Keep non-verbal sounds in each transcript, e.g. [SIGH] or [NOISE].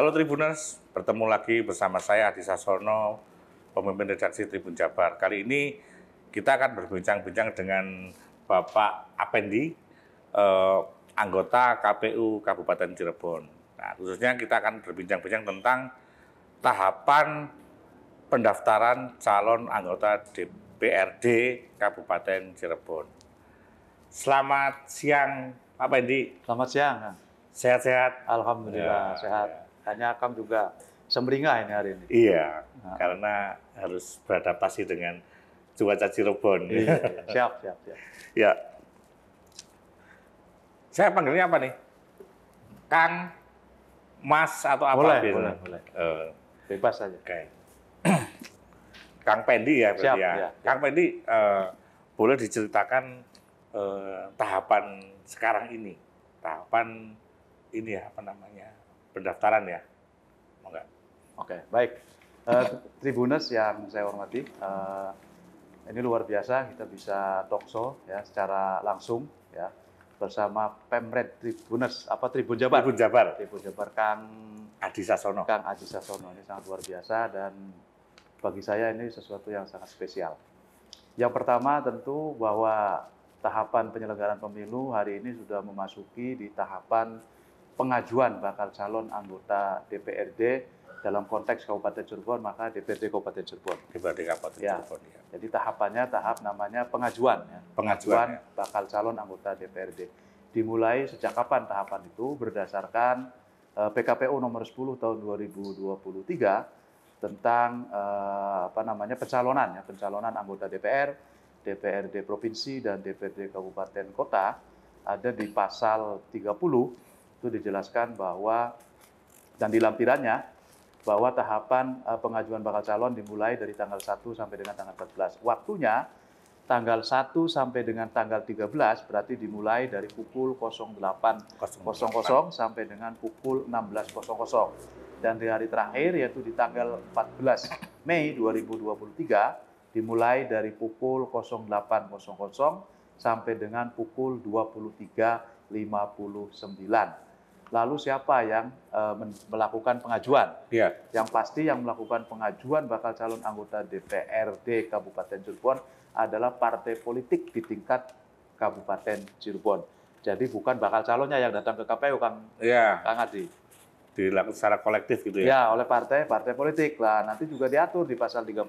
Halo Tribuners, bertemu lagi bersama saya Adi Sasono, pemimpin redaksi Tribun Jabar. Kali ini kita akan berbincang-bincang dengan Bapak Apendi, eh, anggota KPU Kabupaten Cirebon. Nah, khususnya kita akan berbincang-bincang tentang tahapan pendaftaran calon anggota DPRD Kabupaten Cirebon. Selamat siang, Pak Pendi. Selamat siang. Sehat-sehat. Alhamdulillah ya, sehat. Ya hanya Akam juga semringah ini hari ini. Iya, nah. karena harus beradaptasi dengan cuaca Cirebon. Iya, iya, iya, siap, siap, siap. ya. Saya panggilnya apa nih? Kang, Mas atau apa? Boleh, biasanya? boleh, boleh. Eh. Bebas saja. Okay. [CLEARS THROAT] Kang Pendi ya siap, ya. Iya. Kang Pendi uh, boleh diceritakan uh, tahapan sekarang ini, tahapan ini ya apa namanya? pendaftaran ya. Oke, okay, baik. Uh, eh, tribunus yang saya hormati, uh, ini luar biasa kita bisa talkshow ya secara langsung ya bersama Pemret Tribunus apa Tribun Jabar? Tribun Jabar. Tribun Jabar Kang Adi Sasono. Kang Adi Sasono ini sangat luar biasa dan bagi saya ini sesuatu yang sangat spesial. Yang pertama tentu bahwa tahapan penyelenggaraan pemilu hari ini sudah memasuki di tahapan pengajuan bakal calon anggota DPRD dalam konteks Kabupaten Cirebon maka DPRD Kabupaten Cirebon. DPRD Kabupaten ya. Cirebon. Ya. Jadi tahapannya tahap namanya pengajuan ya. Pengajuan, ya. bakal calon anggota DPRD. Dimulai sejak kapan tahapan itu berdasarkan eh, PKPU nomor 10 tahun 2023 tentang eh, apa namanya pencalonan ya, pencalonan anggota DPR, DPRD provinsi dan DPRD kabupaten kota ada di pasal 30 itu dijelaskan bahwa dan di lampirannya bahwa tahapan eh, pengajuan bakal calon dimulai dari tanggal 1 sampai dengan tanggal 14. Waktunya tanggal 1 sampai dengan tanggal 13 berarti dimulai dari pukul 08.00 sampai dengan pukul 16.00. Dan di hari terakhir yaitu di tanggal 14 Mei 2023 dimulai dari pukul 08.00 sampai dengan pukul 23.59 lalu siapa yang uh, melakukan pengajuan. Ya. Yang pasti yang melakukan pengajuan bakal calon anggota DPRD Kabupaten Cirebon adalah partai politik di tingkat Kabupaten Cirebon. Jadi bukan bakal calonnya yang datang ke KPU, Kang, ya. Kang Adi. Dilakukan secara kolektif gitu ya? Ya, oleh partai, partai politik. Lah, nanti juga diatur di pasal 31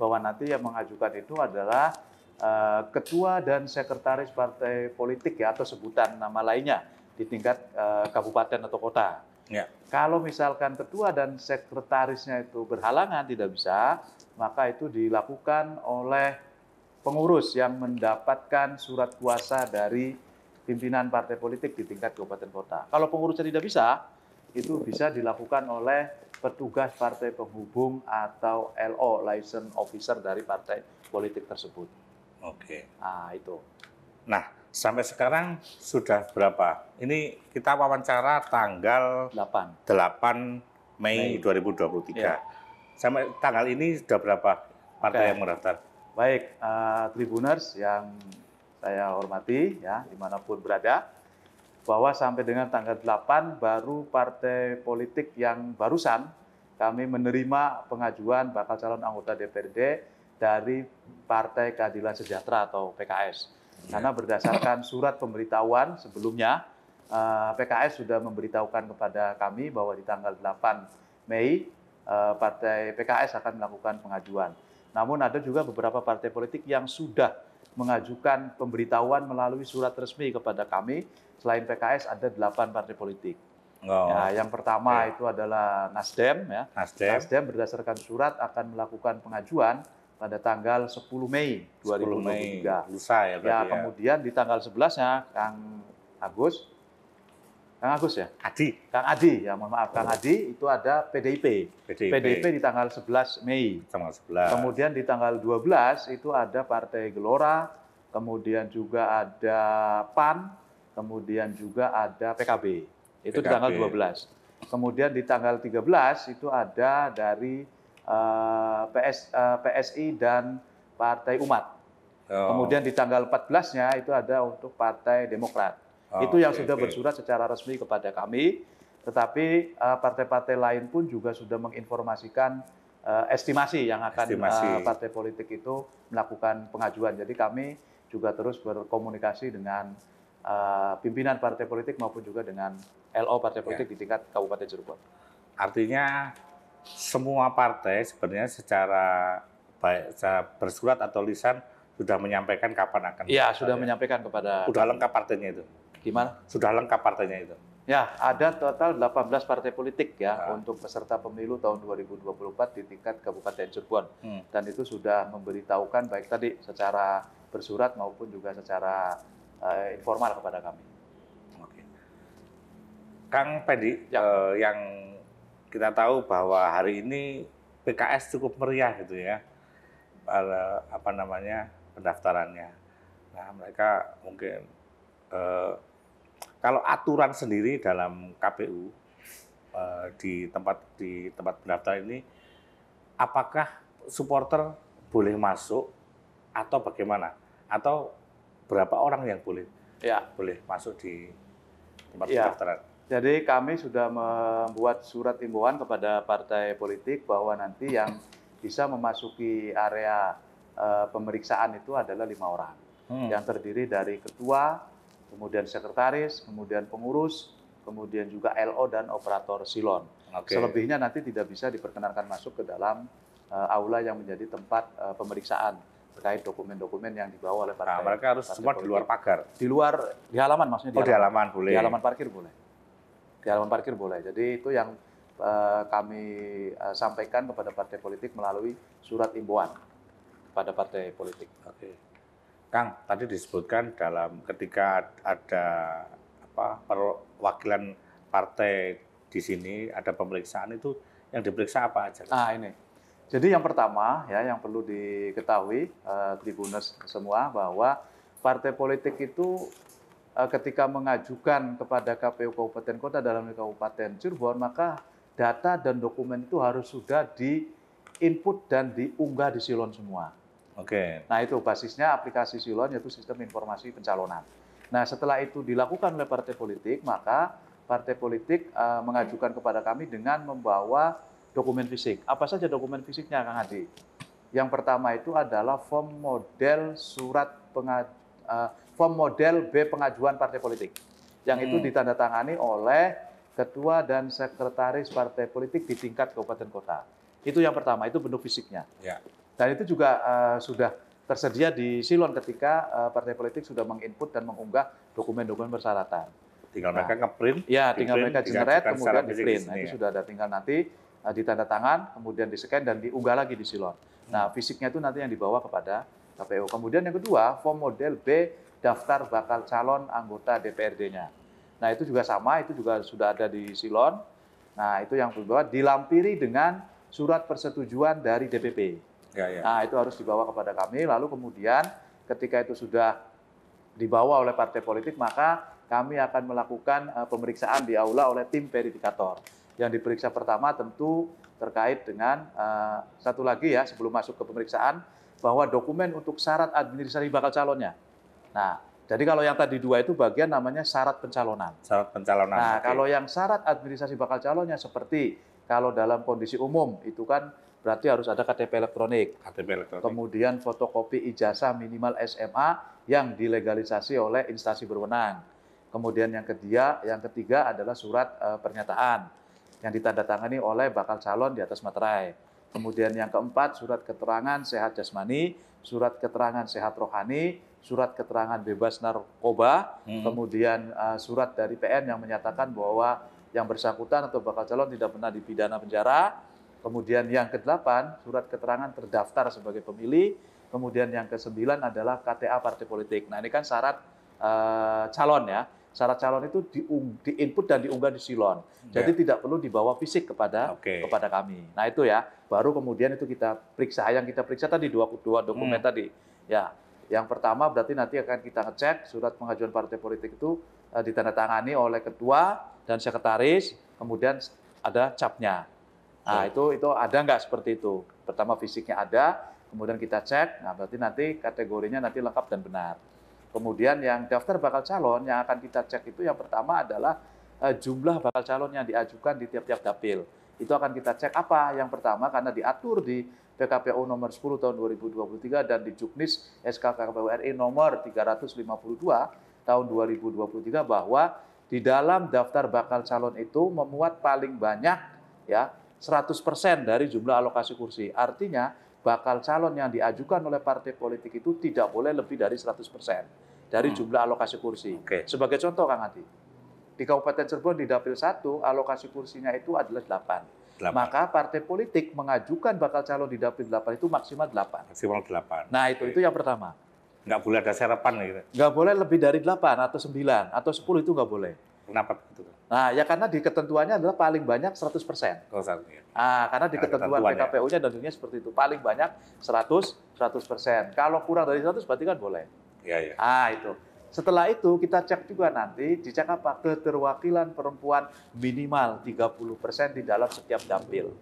bahwa nanti yang mengajukan itu adalah eh, ketua dan sekretaris partai politik ya atau sebutan nama lainnya di tingkat uh, kabupaten atau kota. Ya. Kalau misalkan ketua dan sekretarisnya itu berhalangan tidak bisa, maka itu dilakukan oleh pengurus yang mendapatkan surat kuasa dari pimpinan partai politik di tingkat kabupaten kota. Kalau pengurusnya tidak bisa, itu bisa dilakukan oleh petugas partai penghubung atau LO (license officer) dari partai politik tersebut. Oke. Nah, itu. Nah, sampai sekarang sudah berapa? Ini kita wawancara tanggal 8, 8 Mei, Mei. 2023. Ya. Sampai tanggal ini sudah berapa partai okay. yang mendaftar? Baik, uh, Tribuners yang saya hormati ya dimanapun berada, bahwa sampai dengan tanggal 8 baru partai politik yang barusan kami menerima pengajuan bakal calon anggota DPRD dari Partai Keadilan Sejahtera atau PKS karena iya. berdasarkan [LAUGHS] surat pemberitahuan sebelumnya, eh, PKS sudah memberitahukan kepada kami bahwa di tanggal 8 Mei eh, Partai PKS akan melakukan pengajuan. Namun ada juga beberapa partai politik yang sudah mengajukan pemberitahuan melalui surat resmi kepada kami. Selain PKS ada 8 partai politik. Oh. Ya, yang pertama iya. itu adalah Nasdem ya. Nasdem. Nasdem berdasarkan surat akan melakukan pengajuan pada tanggal 10 Mei 2023. 10 Mei, lusa ya ya, ya. kemudian di tanggal 11-nya Kang Agus Kang Agus ya? Adi. Kang Adi, ya mohon maaf. Kang Adi itu ada PDIP. PDIP. PDIP di tanggal 11 Mei. Tanggal 11. Kemudian di tanggal 12 itu ada Partai Gelora, kemudian juga ada PAN, kemudian juga ada PKB. Itu PKB. di tanggal 12. Kemudian di tanggal 13 itu ada dari uh, eh, PS, uh, eh, PSI dan Partai Umat. Oh. Kemudian di tanggal 14-nya itu ada untuk Partai Demokrat. Oh, itu yang okay, sudah okay. bersurat secara resmi kepada kami. Tetapi eh, partai-partai uh, lain pun juga sudah menginformasikan uh, estimasi yang akan estimasi. Uh, partai politik itu melakukan pengajuan. Jadi kami juga terus berkomunikasi dengan uh, pimpinan partai politik maupun juga dengan LO partai ya. politik ya. di tingkat kabupaten Cirebon. Artinya semua partai sebenarnya secara baik secara bersurat atau lisan sudah menyampaikan kapan akan. Iya, sudah ya. menyampaikan kepada. Sudah lengkap partainya itu. Gimana? Sudah lengkap partainya itu. Ya, ada total 18 partai politik ya nah. untuk peserta pemilu tahun 2024 di tingkat Kabupaten Cirebon. Hmm. Dan itu sudah memberitahukan baik tadi secara bersurat maupun juga secara uh, informal kepada kami. Oke. Kang Pedi ya. uh, yang kita tahu bahwa hari ini PKS cukup meriah gitu ya para apa namanya pendaftarannya. Nah mereka mungkin eh, kalau aturan sendiri dalam KPU eh, di tempat di tempat pendaftaran ini apakah supporter boleh masuk atau bagaimana atau berapa orang yang boleh ya. boleh masuk di tempat ya. pendaftaran? Jadi kami sudah membuat surat imbauan kepada partai politik bahwa nanti yang bisa memasuki area uh, pemeriksaan itu adalah lima orang hmm. yang terdiri dari ketua, kemudian sekretaris, kemudian pengurus, kemudian juga LO dan operator silon. Okay. Selebihnya nanti tidak bisa diperkenankan masuk ke dalam uh, aula yang menjadi tempat uh, pemeriksaan terkait dokumen-dokumen yang dibawa oleh nah, partai. Nah, mereka harus partai semua di luar pagar. Di luar di halaman maksudnya. Di oh, halaman. di halaman boleh. Di halaman parkir boleh di halaman parkir boleh. Jadi itu yang eh, kami eh, sampaikan kepada partai politik melalui surat imbauan pada partai politik. Oke. Kang, tadi disebutkan dalam ketika ada apa perwakilan partai di sini ada pemeriksaan itu yang diperiksa apa aja? Ah ini. Jadi yang pertama ya yang perlu diketahui eh, tribuners semua bahwa partai politik itu Eh, ketika mengajukan kepada KPU Kabupaten Kota dalam Kabupaten Cirebon, maka data dan dokumen itu harus sudah di input dan diunggah di Silon semua. Oke. Okay. Nah itu basisnya aplikasi Silon yaitu sistem informasi pencalonan. Nah setelah itu dilakukan oleh partai politik, maka partai politik uh, mengajukan kepada kami dengan membawa dokumen fisik. Apa saja dokumen fisiknya, Kang Hadi? Yang pertama itu adalah form model surat pengajuan uh, form model B pengajuan partai politik. Yang hmm. itu ditandatangani oleh ketua dan sekretaris partai politik di tingkat kabupaten kota. Itu yang pertama, itu bentuk fisiknya. Ya. Dan itu juga uh, sudah tersedia di Silon ketika uh, partai politik sudah menginput dan mengunggah dokumen-dokumen persyaratan. Tinggal nah, mereka ngeprint. Ya, tinggal mereka generate kemudian di-print. Nah, itu ya. sudah ada tinggal nanti uh, ditanda kemudian di-scan dan diunggah lagi di Silon. Nah, fisiknya itu nanti yang dibawa kepada KPU. Kemudian yang kedua, form model B daftar bakal calon anggota DPRD-nya. Nah, itu juga sama, itu juga sudah ada di Silon. Nah, itu yang dibawa dilampiri dengan surat persetujuan dari DPP. Ya, ya. Nah, itu harus dibawa kepada kami. Lalu kemudian ketika itu sudah dibawa oleh partai politik, maka kami akan melakukan eh, pemeriksaan di aula oleh tim verifikator. Yang diperiksa pertama tentu terkait dengan uh, satu lagi ya sebelum masuk ke pemeriksaan bahwa dokumen untuk syarat administrasi bakal calonnya. Nah, jadi kalau yang tadi dua itu bagian namanya syarat pencalonan. Syarat pencalonan. Nah, oke. kalau yang syarat administrasi bakal calonnya seperti kalau dalam kondisi umum itu kan berarti harus ada KTP elektronik. KTP elektronik. Kemudian fotokopi ijazah minimal SMA yang dilegalisasi oleh instansi berwenang. Kemudian yang ketiga, yang ketiga adalah surat e, pernyataan yang ditandatangani oleh bakal calon di atas materai. Kemudian yang keempat, surat keterangan sehat jasmani, surat keterangan sehat rohani, surat keterangan bebas narkoba, hmm. kemudian uh, surat dari PN yang menyatakan bahwa yang bersangkutan atau bakal calon tidak pernah dipidana penjara. Kemudian yang ke kedelapan, surat keterangan terdaftar sebagai pemilih. Kemudian yang kesembilan adalah KTA partai politik. Nah ini kan syarat uh, calon ya syarat calon itu di, di input dan diunggah di silon. Jadi yeah. tidak perlu dibawa fisik kepada okay. kepada kami. Nah itu ya, baru kemudian itu kita periksa. Yang kita periksa tadi dua dua dokumen hmm. tadi. Ya, yang pertama berarti nanti akan kita ngecek surat pengajuan partai politik itu uh, ditandatangani oleh ketua dan sekretaris, kemudian ada capnya. Nah, itu itu ada nggak seperti itu? Pertama fisiknya ada, kemudian kita cek. Nah, berarti nanti kategorinya nanti lengkap dan benar. Kemudian yang daftar bakal calon yang akan kita cek itu yang pertama adalah eh, jumlah bakal calon yang diajukan di tiap-tiap dapil. Itu akan kita cek apa? Yang pertama karena diatur di PKPU nomor 10 tahun 2023 dan di Juknis SK KPU RI nomor 352 tahun 2023 bahwa di dalam daftar bakal calon itu memuat paling banyak ya 100% dari jumlah alokasi kursi. Artinya bakal calon yang diajukan oleh partai politik itu tidak boleh lebih dari 100% dari hmm. jumlah alokasi kursi. Okay. Sebagai contoh Kang Adi, di Kabupaten Cirebon di Dapil 1 alokasi kursinya itu adalah 8. 8. Maka partai politik mengajukan bakal calon di Dapil 8 itu maksimal 8. Maksimal 8. Nah, itu itu yang pertama. Nggak boleh ada serapan gitu. Nggak boleh lebih dari 8 atau 9 atau 10 itu nggak boleh. Kenapa begitu? Nah, ya karena di ketentuannya adalah paling banyak 100 persen. Ah, karena di ketentuan PKPU-nya dan dunia seperti itu. Paling banyak 100, 100 persen. Kalau kurang dari 100 berarti kan boleh. Iya, iya. Ah, itu. Setelah itu kita cek juga nanti, dicek apa? Keterwakilan perempuan minimal 30 persen di dalam setiap dapil.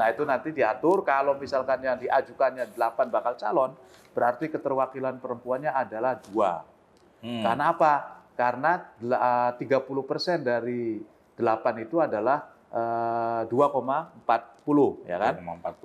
Nah, itu nanti diatur kalau misalkan yang diajukannya 8 bakal calon, berarti keterwakilan perempuannya adalah dua. Hmm. Karena apa? karena 30% eh, dari 8 itu adalah 2,40 eh, ya kan?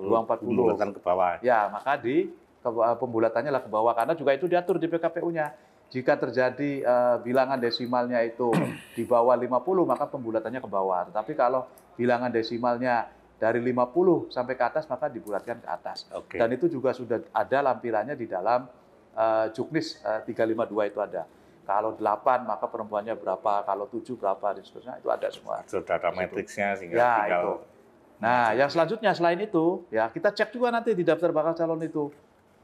2,40. 2,40. Pembulatan ke bawah. Ya, maka di eh, pembulatannya lah ke bawah karena juga itu diatur di PKPU-nya. Jika terjadi uh, bilangan desimalnya itu [COUGHS] di bawah 50 maka pembulatannya ke bawah. Tapi kalau bilangan desimalnya dari 50 sampai ke atas maka dibulatkan ke atas. Okay. Dan itu juga sudah ada lampirannya di dalam uh, juknis uh, 352 itu ada. Kalau delapan maka perempuannya berapa, kalau tujuh berapa, dan seterusnya. Itu ada semua. Sudah ada gitu. matriksnya sehingga ya, tinggal... Itu. Nah, yang selanjutnya selain itu, ya kita cek juga nanti di daftar bakal calon itu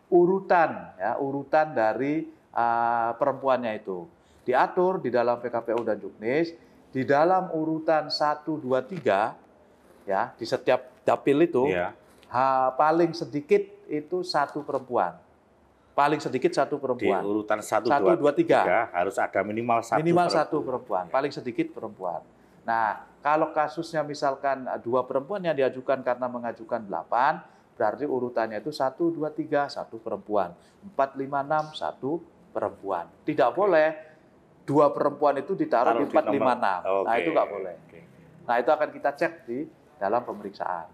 urutan ya urutan dari uh, perempuannya itu diatur di dalam PKPU dan Juknis di dalam urutan 1 2 3 ya di setiap dapil itu ya. ha, paling sedikit itu satu perempuan paling sedikit satu perempuan. Di urutan satu, satu dua, dua tiga. tiga harus ada minimal satu. Minimal perempuan. satu perempuan, iya. paling sedikit perempuan. Nah, kalau kasusnya misalkan eh, dua perempuan yang diajukan karena mengajukan delapan, berarti urutannya itu satu dua tiga satu perempuan, empat lima enam satu perempuan. Tidak okay. boleh dua perempuan itu ditaruh di empat lima enam. Nah itu nggak boleh. Okay. Nah itu akan kita cek di dalam pemeriksaan.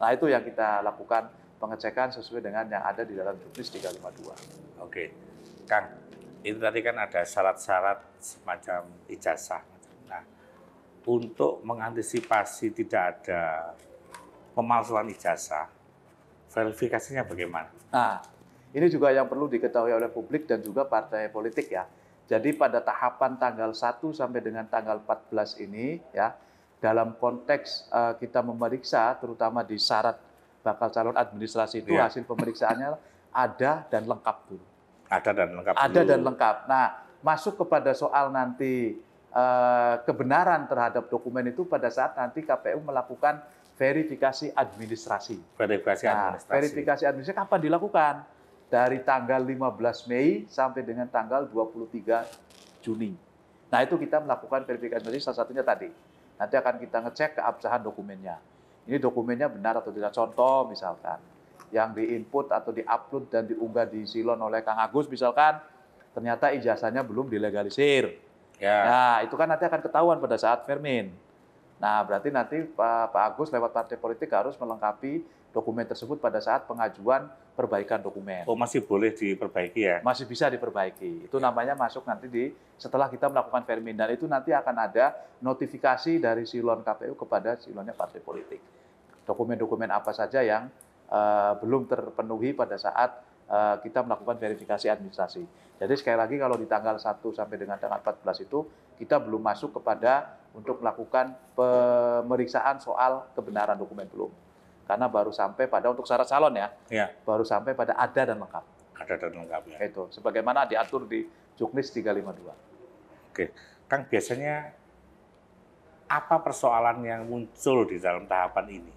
Nah itu yang kita lakukan pengecekan sesuai dengan yang ada di dalam juknis 352. Oke, Kang, itu tadi kan ada syarat-syarat semacam ijazah. Nah, untuk mengantisipasi tidak ada pemalsuan ijazah, verifikasinya bagaimana? Nah, ini juga yang perlu diketahui oleh publik dan juga partai politik ya. Jadi pada tahapan tanggal 1 sampai dengan tanggal 14 ini ya, dalam konteks uh, kita memeriksa terutama di syarat bakal calon administrasi itu ya. hasil pemeriksaannya ada dan lengkap dulu. Ada dan lengkap. Ada dulu. dan lengkap. Nah, masuk kepada soal nanti eh, kebenaran terhadap dokumen itu pada saat nanti KPU melakukan verifikasi administrasi. Verifikasi nah, administrasi. Verifikasi administrasi kapan dilakukan? Dari tanggal 15 Mei sampai dengan tanggal 23 Juni. Nah, itu kita melakukan verifikasi administrasi salah satunya tadi. Nanti akan kita ngecek keabsahan dokumennya ini dokumennya benar atau tidak. Contoh misalkan yang diinput atau diupload dan diunggah di silon oleh Kang Agus misalkan ternyata ijazahnya belum dilegalisir. Ya. Nah, itu kan nanti akan ketahuan pada saat Firmin. Nah, berarti nanti Pak, Pak Agus lewat partai politik harus melengkapi dokumen tersebut pada saat pengajuan perbaikan dokumen. Oh, masih boleh diperbaiki ya? Masih bisa diperbaiki. Itu namanya masuk nanti di setelah kita melakukan Firmin. Dan itu nanti akan ada notifikasi dari silon KPU kepada silonnya partai politik dokumen-dokumen apa saja yang uh, belum terpenuhi pada saat uh, kita melakukan verifikasi administrasi. Jadi sekali lagi kalau di tanggal 1 sampai dengan tanggal 14 itu kita belum masuk kepada untuk melakukan pemeriksaan soal kebenaran dokumen belum. Karena baru sampai pada untuk syarat calon ya, ya. baru sampai pada ada dan lengkap. Ada dan lengkap ya. Itu sebagaimana diatur di Juknis 352. Oke. Kang biasanya apa persoalan yang muncul di dalam tahapan ini?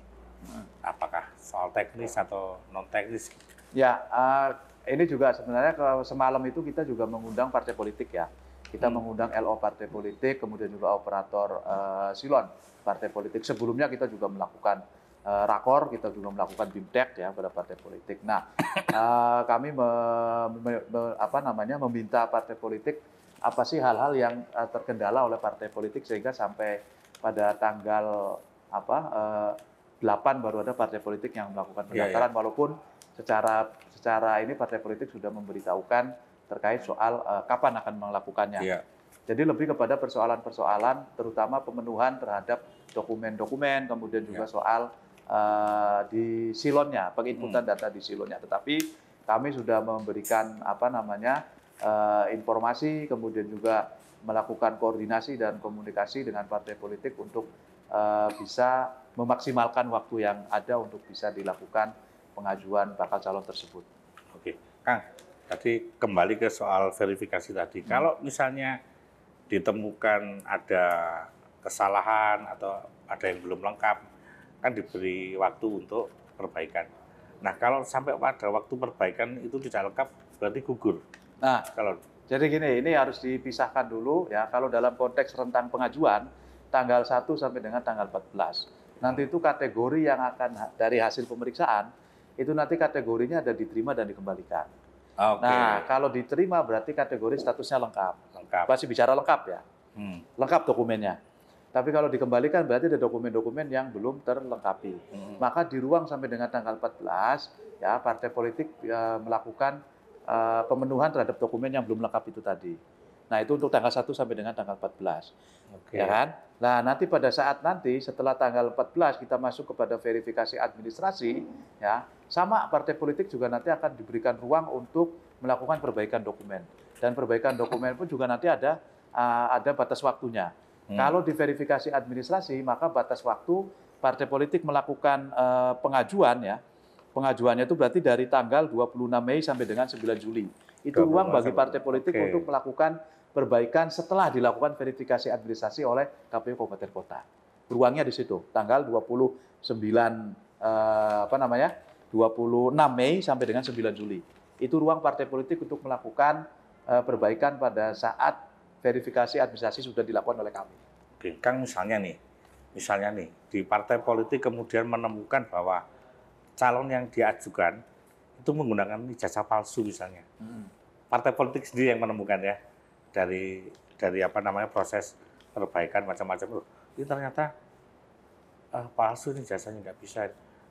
apakah soal teknis atau non teknis? Ya, uh, ini juga sebenarnya ke semalam itu kita juga mengundang partai politik ya. Kita hmm. mengundang LO partai politik, kemudian juga operator uh, silon partai politik. Sebelumnya kita juga melakukan uh, rakor, kita juga melakukan bimtek ya pada partai politik. Nah, uh, [COUGHS] kami me, me, me, apa namanya meminta partai politik apa sih hal-hal yang uh, terkendala oleh partai politik sehingga sampai pada tanggal apa uh, delapan baru ada partai politik yang melakukan iya, iya. pendaftaran yeah, yeah. walaupun secara secara ini partai politik sudah memberitahukan terkait soal uh, kapan akan melakukannya. Yeah. Jadi lebih kepada persoalan-persoalan terutama pemenuhan terhadap dokumen-dokumen kemudian juga yeah. soal uh, di silonnya, penginputan hmm. data di silonnya. Tetapi kami sudah memberikan apa namanya uh, informasi kemudian juga melakukan koordinasi dan komunikasi dengan partai politik untuk uh, bisa memaksimalkan waktu yang ada untuk bisa dilakukan pengajuan bakal calon tersebut. Oke, Kang, tadi kembali ke soal verifikasi tadi. Hmm. Kalau misalnya ditemukan ada kesalahan atau ada yang belum lengkap, kan diberi waktu untuk perbaikan. Nah, kalau sampai pada waktu perbaikan itu tidak lengkap, berarti gugur. Nah, kalau jadi gini, ini harus dipisahkan dulu ya. Kalau dalam konteks rentang pengajuan, tanggal 1 sampai dengan tanggal 14. Nanti itu kategori yang akan dari hasil pemeriksaan itu nanti kategorinya ada diterima dan dikembalikan. Okay. Nah, kalau diterima berarti kategori statusnya lengkap. Lengkap. Masih bicara lengkap ya. Hmm. Lengkap dokumennya. Tapi kalau dikembalikan berarti ada dokumen-dokumen yang belum terlengkapi. Hmm. Maka di ruang sampai dengan tanggal 14 ya partai politik ya, melakukan uh, pemenuhan terhadap dokumen yang belum lengkap itu tadi. Nah, itu untuk tanggal 1 sampai dengan tanggal 14. Okay. Ya kan? Nah, nanti pada saat nanti setelah tanggal 14 kita masuk kepada verifikasi administrasi, ya, sama partai politik juga nanti akan diberikan ruang untuk melakukan perbaikan dokumen. Dan perbaikan dokumen pun juga nanti ada uh, ada batas waktunya. Hmm. Kalau diverifikasi administrasi, maka batas waktu partai politik melakukan uh, pengajuan ya. Pengajuannya itu berarti dari tanggal 26 Mei sampai dengan 9 Juli. Itu ruang bagi partai politik okay. untuk melakukan perbaikan setelah dilakukan verifikasi administrasi oleh KPU Kabupaten Kota. Ruangnya di situ, tanggal 29 eh, apa namanya? 26 Mei sampai dengan 9 Juli. Itu ruang partai politik untuk melakukan eh, perbaikan pada saat verifikasi administrasi sudah dilakukan oleh kami. Oke, Kang misalnya nih, misalnya nih di partai politik kemudian menemukan bahwa calon yang diajukan itu menggunakan ijazah palsu misalnya. Hmm. Partai politik sendiri yang menemukan ya dari dari apa namanya proses perbaikan macam-macam. itu ini ternyata eh, palsu ini jasanya nggak bisa.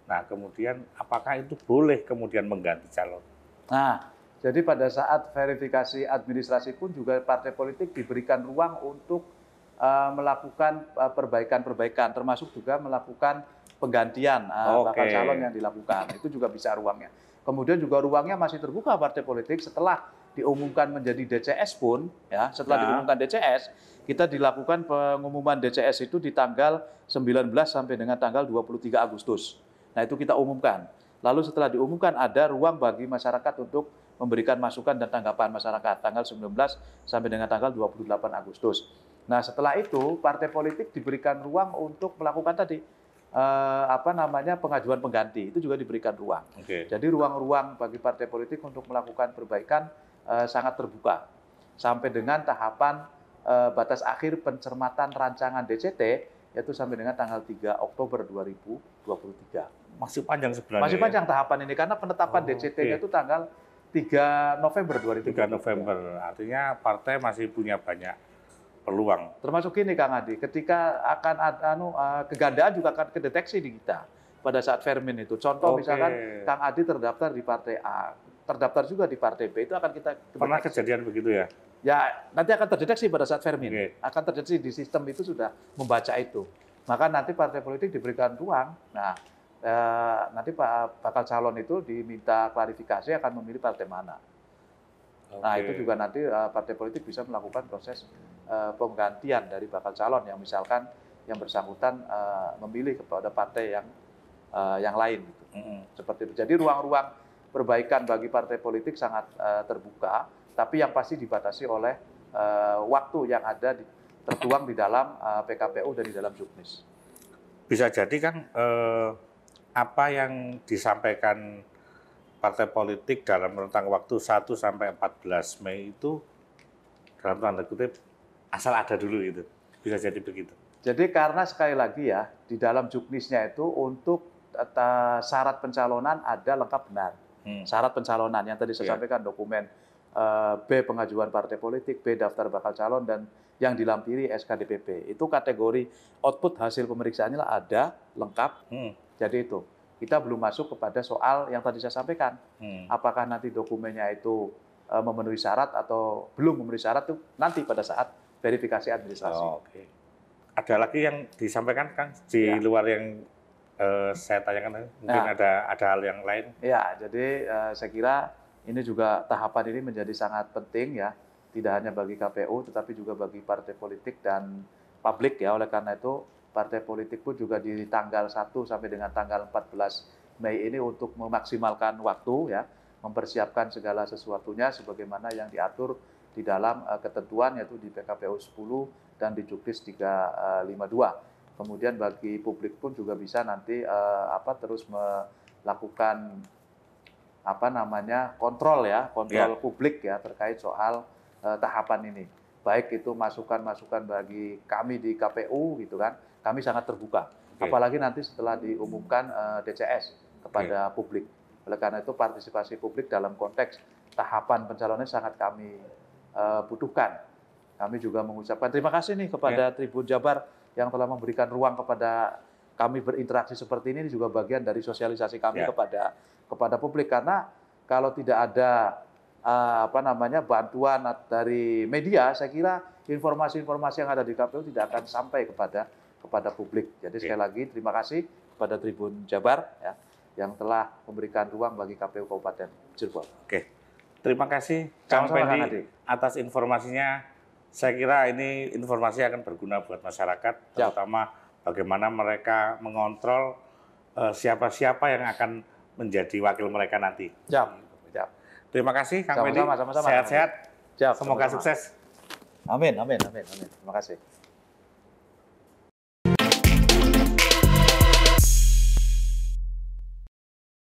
Nah, kemudian apakah itu boleh kemudian mengganti calon? Nah, jadi pada saat verifikasi administrasi pun juga partai politik diberikan ruang untuk uh, melakukan eh, perbaikan-perbaikan, termasuk juga melakukan penggantian uh, okay. bakal calon yang dilakukan. Itu juga bisa ruangnya. Kemudian juga ruangnya masih terbuka partai politik setelah diumumkan menjadi DCS pun, ya setelah nah. diumumkan DCS, kita dilakukan pengumuman DCS itu di tanggal 19 sampai dengan tanggal 23 Agustus. Nah itu kita umumkan. Lalu setelah diumumkan ada ruang bagi masyarakat untuk memberikan masukan dan tanggapan masyarakat tanggal 19 sampai dengan tanggal 28 Agustus. Nah setelah itu partai politik diberikan ruang untuk melakukan tadi eh, apa namanya pengajuan pengganti itu juga diberikan ruang. Okay. Jadi ruang-ruang bagi partai politik untuk melakukan perbaikan Eh, sangat terbuka sampai dengan tahapan eh, batas akhir pencermatan rancangan DCT yaitu sampai dengan tanggal 3 Oktober 2023. Masih panjang sebenarnya. Masih ya? panjang ya? tahapan ini karena penetapan oh, DCT-nya okay. itu tanggal 3 November 2023. 3 November. Artinya partai masih punya banyak peluang. Termasuk ini Kang Adi, ketika akan anu eh, kegandaan juga akan kedeteksi di kita pada saat vermin itu. Contoh okay. misalkan Kang Adi terdaftar di partai A, terdaftar juga di Partai B itu akan kita deteksi. pernah kejadian begitu ya? Ya nanti akan terdeteksi pada saat Fermin, okay. akan terdeteksi di sistem itu sudah membaca itu. Maka nanti partai politik diberikan ruang. Nah eh, nanti bakal calon itu diminta klarifikasi akan memilih partai mana. Okay. Nah itu juga nanti eh, partai politik bisa melakukan proses eh, penggantian dari bakal calon yang misalkan yang bersangkutan eh, memilih kepada partai yang eh, yang lain. Gitu. Mm -hmm. Seperti itu. Jadi ruang-ruang perbaikan bagi partai politik sangat uh, terbuka, tapi yang pasti dibatasi oleh uh, waktu yang ada di, tertuang di dalam uh, eh, PKPU dan di dalam juknis. Bisa jadi kan uh, apa yang disampaikan partai politik dalam rentang waktu 1 sampai 14 Mei itu dalam tanda kutip asal ada dulu itu. Bisa jadi begitu. Jadi karena sekali lagi ya di dalam juknisnya itu untuk syarat pencalonan ada lengkap benar Hmm. Syarat pencalonan yang tadi saya yeah. sampaikan dokumen eh, B pengajuan partai politik, B daftar bakal calon dan yang dilampiri SKDPP. Itu kategori output hasil pemeriksaannya ada lengkap. Hmm. Jadi itu kita belum masuk kepada soal yang tadi saya sampaikan. Hmm. Apakah nanti dokumennya itu eh, memenuhi syarat atau belum memenuhi syarat itu nanti pada saat verifikasi administrasi. Oh, Okay. Ada lagi yang disampaikan kan di ya. luar yang uh, saya tanyakan mungkin nah, ada ada hal yang lain. Ya, jadi uh, saya kira ini juga tahapan ini menjadi sangat penting ya, tidak hanya bagi KPU tetapi juga bagi partai politik dan publik ya. Oleh karena itu partai politik pun juga di tanggal 1 sampai dengan tanggal 14 Mei ini untuk memaksimalkan waktu ya, mempersiapkan segala sesuatunya sebagaimana yang diatur di dalam uh, ketentuan yaitu di PKPU 10 dan di Juklis 352 kemudian bagi publik pun juga bisa nanti uh, apa terus melakukan apa namanya kontrol ya kontrol yeah. publik ya terkait soal uh, tahapan ini baik itu masukan-masukan bagi kami di KPU gitu kan kami sangat terbuka okay. apalagi nanti setelah diumumkan uh, eh, DCS kepada okay. publik oleh karena itu partisipasi publik dalam konteks tahapan pencalonan sangat kami uh, butuhkan kami juga mengucapkan terima kasih nih kepada yeah. Tribun Jabar yang telah memberikan ruang kepada kami berinteraksi seperti ini juga bagian dari sosialisasi kami ya. kepada kepada publik karena kalau tidak ada uh, apa namanya bantuan dari media saya kira informasi-informasi yang ada di KPU tidak akan sampai kepada kepada publik. Jadi ya. sekali lagi terima kasih kepada Tribun Jabar ya yang telah memberikan ruang bagi KPU Kabupaten Cirebon. Oke. Terima kasih Kang Pendi atas informasinya saya kira ini informasi akan berguna buat masyarakat, terutama bagaimana mereka mengontrol eh, siapa-siapa uh, yang akan menjadi wakil mereka nanti. Ya. Ya. Terima kasih Kang Wedi. Sehat-sehat. Semoga sama -sama. sukses. Amin, amin, amin, amin. Terima kasih.